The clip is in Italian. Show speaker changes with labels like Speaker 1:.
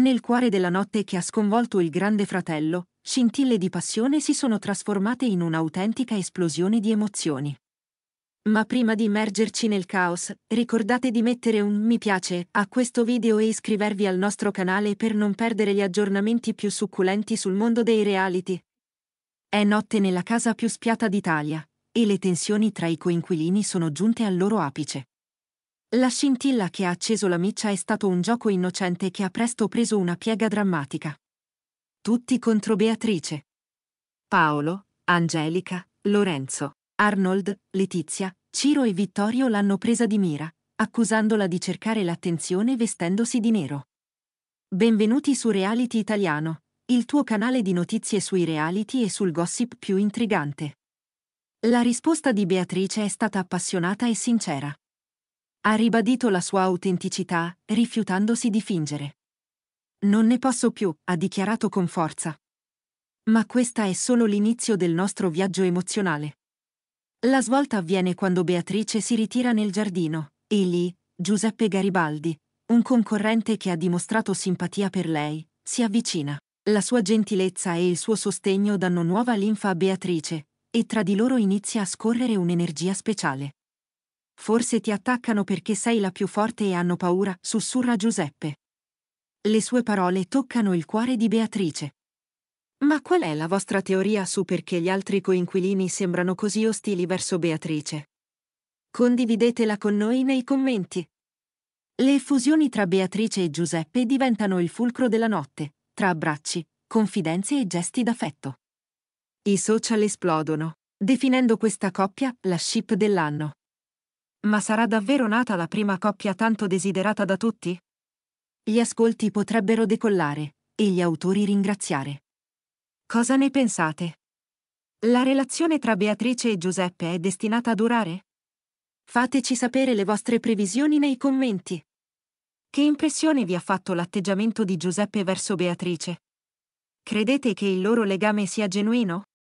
Speaker 1: Nel cuore della notte che ha sconvolto il Grande Fratello, scintille di passione si sono trasformate in un'autentica esplosione di emozioni. Ma prima di immergerci nel caos, ricordate di mettere un mi piace a questo video e iscrivervi al nostro canale per non perdere gli aggiornamenti più succulenti sul mondo dei reality. È notte nella casa più spiata d'Italia, e le tensioni tra i coinquilini sono giunte al loro apice. La scintilla che ha acceso la miccia è stato un gioco innocente che ha presto preso una piega drammatica. Tutti contro Beatrice. Paolo, Angelica, Lorenzo, Arnold, Letizia, Ciro e Vittorio l'hanno presa di mira, accusandola di cercare l'attenzione vestendosi di nero. Benvenuti su Reality Italiano, il tuo canale di notizie sui reality e sul gossip più intrigante. La risposta di Beatrice è stata appassionata e sincera. Ha ribadito la sua autenticità, rifiutandosi di fingere. Non ne posso più, ha dichiarato con forza. Ma questa è solo l'inizio del nostro viaggio emozionale. La svolta avviene quando Beatrice si ritira nel giardino, e lì, Giuseppe Garibaldi, un concorrente che ha dimostrato simpatia per lei, si avvicina. La sua gentilezza e il suo sostegno danno nuova linfa a Beatrice, e tra di loro inizia a scorrere un'energia speciale. Forse ti attaccano perché sei la più forte e hanno paura, sussurra Giuseppe. Le sue parole toccano il cuore di Beatrice. Ma qual è la vostra teoria su perché gli altri coinquilini sembrano così ostili verso Beatrice? Condividetela con noi nei commenti. Le effusioni tra Beatrice e Giuseppe diventano il fulcro della notte, tra abbracci, confidenze e gesti d'affetto. I social esplodono, definendo questa coppia la ship dell'anno. Ma sarà davvero nata la prima coppia tanto desiderata da tutti? Gli ascolti potrebbero decollare e gli autori ringraziare. Cosa ne pensate? La relazione tra Beatrice e Giuseppe è destinata a durare? Fateci sapere le vostre previsioni nei commenti. Che impressione vi ha fatto l'atteggiamento di Giuseppe verso Beatrice? Credete che il loro legame sia genuino?